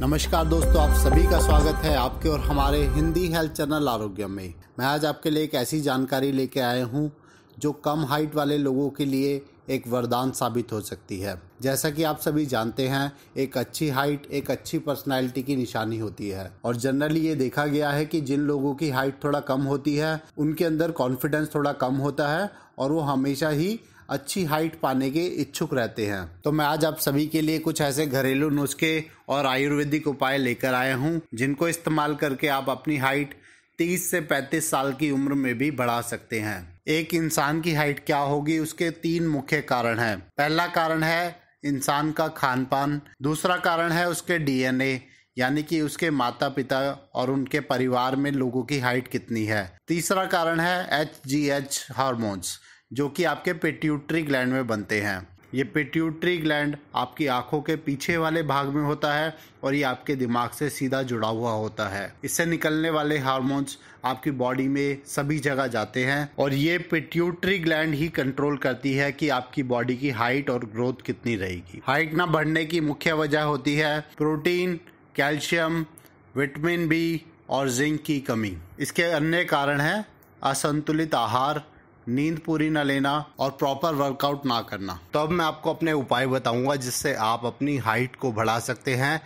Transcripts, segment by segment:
नमस्कार दोस्तों आप सभी का स्वागत है आपके और हमारे हिंदी हेल्थ चैनल आरोग्य में मैं आज आपके लिए एक ऐसी जानकारी लेके आया हूँ जो कम हाइट वाले लोगों के लिए एक वरदान साबित हो सकती है जैसा कि आप सभी जानते हैं एक अच्छी हाइट एक अच्छी पर्सनालिटी की निशानी होती है और जनरली ये देखा गया है कि जिन लोगों की हाइट थोड़ा कम होती है उनके अंदर कॉन्फिडेंस थोड़ा कम होता है और वो हमेशा ही अच्छी हाइट पाने के इच्छुक रहते हैं तो मैं आज आप सभी के लिए कुछ ऐसे घरेलू नुस्खे और आयुर्वेदिक उपाय लेकर आया हूँ जिनको इस्तेमाल करके आप अपनी हाइट तीस से पैंतीस साल की उम्र में भी बढ़ा सकते हैं एक इंसान की हाइट क्या होगी उसके तीन मुख्य कारण हैं पहला कारण है इंसान का खान पान दूसरा कारण है उसके डीएनए यानी कि उसके माता पिता और उनके परिवार में लोगों की हाइट कितनी है तीसरा कारण है एच जी एच हारमोन्स जो कि आपके पेट्यूटरी ग्लैंड में बनते हैं ये पेट्यूटरी ग्लैंड आपकी आंखों के पीछे वाले भाग में होता है और ये आपके दिमाग से सीधा जुड़ा हुआ होता है इससे निकलने वाले हार्मोन्स आपकी बॉडी में सभी जगह जाते हैं और ये पेट्यूटरी ग्लैंड ही कंट्रोल करती है कि आपकी बॉडी की हाइट और ग्रोथ कितनी रहेगी हाइट ना बढ़ने की मुख्य वजह होती है प्रोटीन कैल्शियम विटामिन बी और जिंक की कमी इसके अन्य कारण हैं असंतुलित आहार नींद पूरी ना लेना और प्रॉपर वर्कआउट ना करना तो अब मैं आपको अपने उपाय बताऊंगा जिससे आप अपनी हाइट को बढ़ा सकते हैं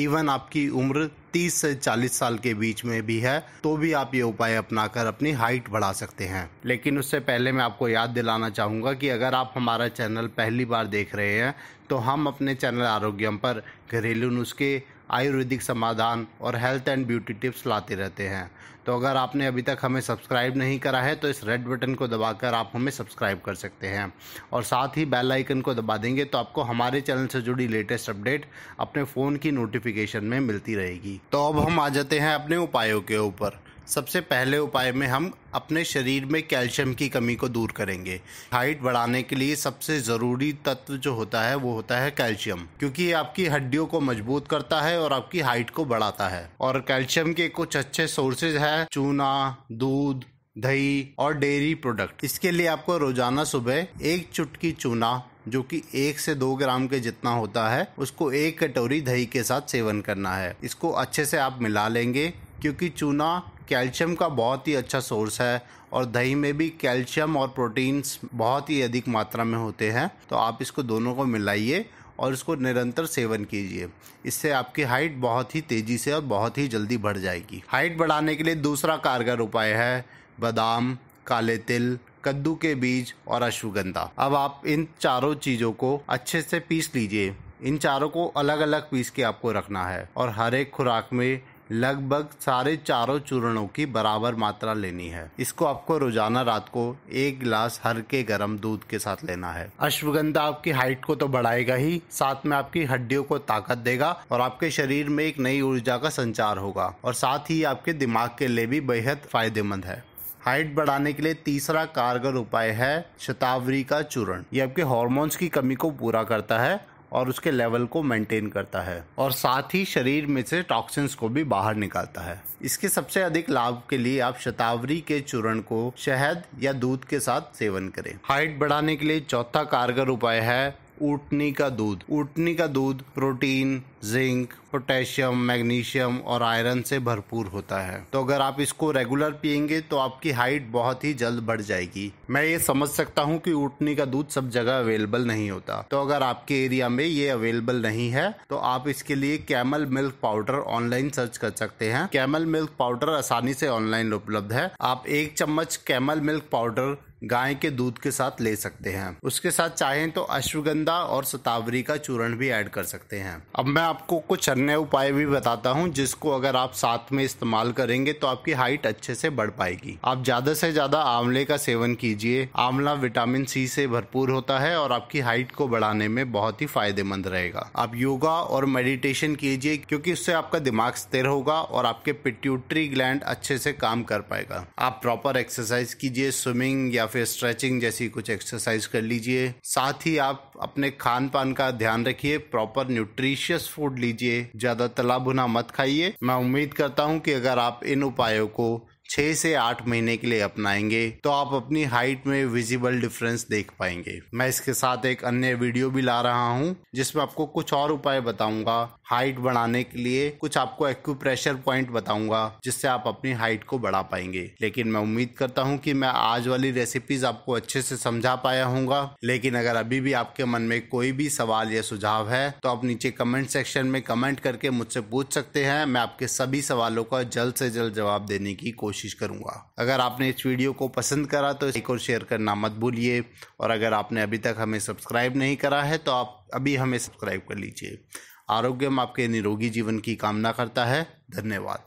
इवन आपकी उम्र 30 से 40 साल के बीच में भी है तो भी आप ये उपाय अपनाकर अपनी हाइट बढ़ा सकते हैं लेकिन उससे पहले मैं आपको याद दिलाना चाहूँगा कि अगर आप हमारा चैनल पहली बार देख रहे हैं तो हम अपने चैनल आरोग्यम पर घरेलू नुस्खे आयुर्वेदिक समाधान और हेल्थ एंड ब्यूटी टिप्स लाते रहते हैं तो अगर आपने अभी तक हमें सब्सक्राइब नहीं करा है तो इस रेड बटन को दबाकर आप हमें सब्सक्राइब कर सकते हैं और साथ ही बेल आइकन को दबा देंगे तो आपको हमारे चैनल से जुड़ी लेटेस्ट अपडेट अपने फ़ोन की नोटिफिकेशन में मिलती रहेगी तो अब हम आ जाते हैं अपने उपायों के ऊपर सबसे पहले उपाय में हम अपने शरीर में कैल्शियम की कमी को दूर करेंगे हाइट बढ़ाने के लिए सबसे ज़रूरी तत्व जो होता है वो होता है कैल्शियम क्योंकि ये आपकी हड्डियों को मजबूत करता है और आपकी हाइट को बढ़ाता है और कैल्शियम के कुछ अच्छे सोर्सेज है चूना दूध दही और डेयरी प्रोडक्ट इसके लिए आपको रोजाना सुबह एक चुटकी चूना जो कि एक से दो ग्राम के जितना होता है उसको एक कटोरी दही के साथ सेवन करना है इसको अच्छे से आप मिला लेंगे क्योंकि चूना कैल्शियम का बहुत ही अच्छा सोर्स है और दही में भी कैल्शियम और प्रोटीन्स बहुत ही अधिक मात्रा में होते हैं तो आप इसको दोनों को मिलाइए और इसको निरंतर सेवन कीजिए इससे आपकी हाइट बहुत ही तेज़ी से और बहुत ही जल्दी बढ़ जाएगी हाइट बढ़ाने के लिए दूसरा कारगर उपाय है बादाम काले तिल कद्दू के बीज और अश्वगंधा अब आप इन चारों चीज़ों को अच्छे से पीस लीजिए इन चारों को अलग अलग पीस के आपको रखना है और हर एक खुराक में लगभग सारे चारों चूर्णों की बराबर मात्रा लेनी है इसको आपको रोजाना रात को एक गिलास हल्के गर्म दूध के साथ लेना है अश्वगंधा आपकी हाइट को तो बढ़ाएगा ही साथ में आपकी हड्डियों को ताकत देगा और आपके शरीर में एक नई ऊर्जा का संचार होगा और साथ ही आपके दिमाग के लिए भी बेहद फायदेमंद है हाइट बढ़ाने के लिए तीसरा कारगर उपाय है शतावरी का चूर्ण ये आपके हॉर्मोन्स की कमी को पूरा करता है और उसके लेवल को मेंटेन करता है और साथ ही शरीर में से टॉक्सिन्स को भी बाहर निकालता है इसके सबसे अधिक लाभ के लिए आप शतावरी के चूर्ण को शहद या दूध के साथ सेवन करें हाइट बढ़ाने के लिए चौथा कारगर उपाय है ऊटनी का दूध ऊटनी का दूध प्रोटीन जिंक पोटेशियम मैग्नीशियम और आयरन से भरपूर होता है तो अगर आप इसको रेगुलर पियेंगे तो आपकी हाइट बहुत ही जल्द बढ़ जाएगी मैं ये समझ सकता हूँ कि ऊटनी का दूध सब जगह अवेलेबल नहीं होता तो अगर आपके एरिया में ये अवेलेबल नहीं है तो आप इसके लिए camel milk powder online search कर सकते हैं कैमल मिल्क पाउडर आसानी से ऑनलाइन उपलब्ध है आप एक चम्मच कैमल मिल्क पाउडर गाय के दूध के साथ ले सकते हैं उसके साथ चाहें तो अश्वगंधा और सतावरी का चूर्ण भी ऐड कर सकते हैं अब मैं आपको कुछ अन्य उपाय भी बताता हूँ जिसको अगर आप साथ में इस्तेमाल करेंगे तो आपकी हाइट अच्छे से बढ़ पाएगी आप ज्यादा से ज्यादा आंवले का सेवन कीजिए आंवला विटामिन सी से भरपूर होता है और आपकी हाइट को बढ़ाने में बहुत ही फायदेमंद रहेगा आप योगा और मेडिटेशन कीजिए क्योंकि उससे आपका दिमाग स्थिर होगा और आपके पिट्यूटरी ग्लैंड अच्छे से काम कर पाएगा आप प्रॉपर एक्सरसाइज कीजिए स्विमिंग या फिर स्ट्रेचिंग जैसी कुछ एक्सरसाइज कर लीजिए साथ ही आप अपने खान पान का ध्यान रखिए प्रॉपर न्यूट्रिशियस फूड लीजिए ज्यादा तला भुना मत खाइए मैं उम्मीद करता हूँ कि अगर आप इन उपायों को छः से आठ महीने के लिए अपनाएंगे तो आप अपनी हाइट में विजिबल डिफरेंस देख पाएंगे मैं इसके साथ एक अन्य वीडियो भी ला रहा हूँ जिसमें आपको कुछ और उपाय बताऊंगा हाइट बढ़ाने के लिए कुछ आपको एक्यूप्रेशर पॉइंट बताऊंगा जिससे आप अपनी हाइट को बढ़ा पाएंगे लेकिन मैं उम्मीद करता हूँ कि मैं आज वाली रेसिपीज आपको अच्छे से समझा पाया हूँ लेकिन अगर अभी भी आपके मन में कोई भी सवाल या सुझाव है तो आप नीचे कमेंट सेक्शन में कमेंट करके मुझसे पूछ सकते हैं मैं आपके सभी सवालों का जल्द से जल्द जवाब देने की कोशिश कोशिश करूँगा अगर आपने इस वीडियो को पसंद करा तो लाइक और शेयर करना मत भूलिए और अगर आपने अभी तक हमें सब्सक्राइब नहीं करा है तो आप अभी हमें सब्सक्राइब कर लीजिए आरोग्यम आपके निरोगी जीवन की कामना करता है धन्यवाद